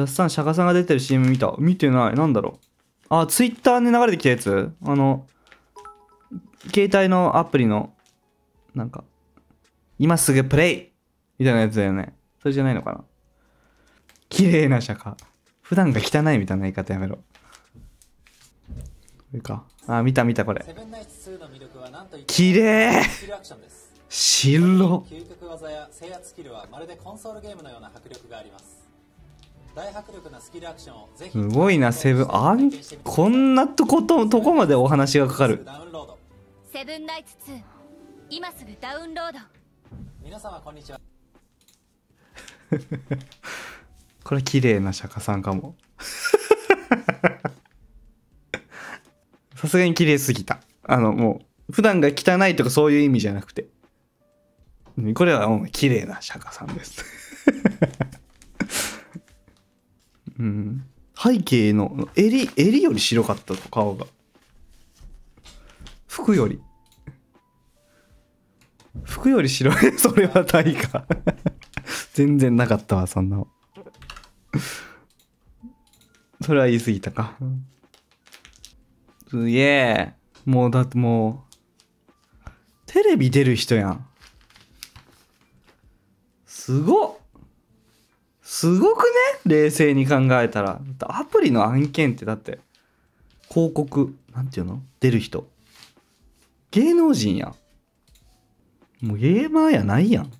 ザッサン、シャカさんが出てる CM 見た。見てない。なんだろう。あ、ツイッターで流れてきたやつあの、携帯のアプリの、なんか、今すぐプレイみたいなやつだよね。それじゃないのかな。綺麗な釈迦。普段が汚いみたいな言い方やめろ。これか。あ、見た見たこれ。綺麗白究極技や制圧スキルはまるでコンソールゲームのような迫力があります。大迫力なスキルアクションをぜひすごいなセブンあんこんなとこととこまでお話がかかるセブンナイツ2今すぐダウンロード皆様こんにちは これ綺麗な釈迦さんかも さすがに綺麗すぎたあのもう普段が汚いとかそういう意味じゃなくてこれはもう綺麗な釈迦さんです うん背景の襟襟より白かった顔が服より服より白い それは大か 全然なかったわそんなそれは言い過ぎたかすげえもうだってもうテレビ出る人やんすごっすごくね冷静に考えたら。アプリの案件ってだって、広告、なんていうの出る人。芸能人やもうゲーマーやないやん。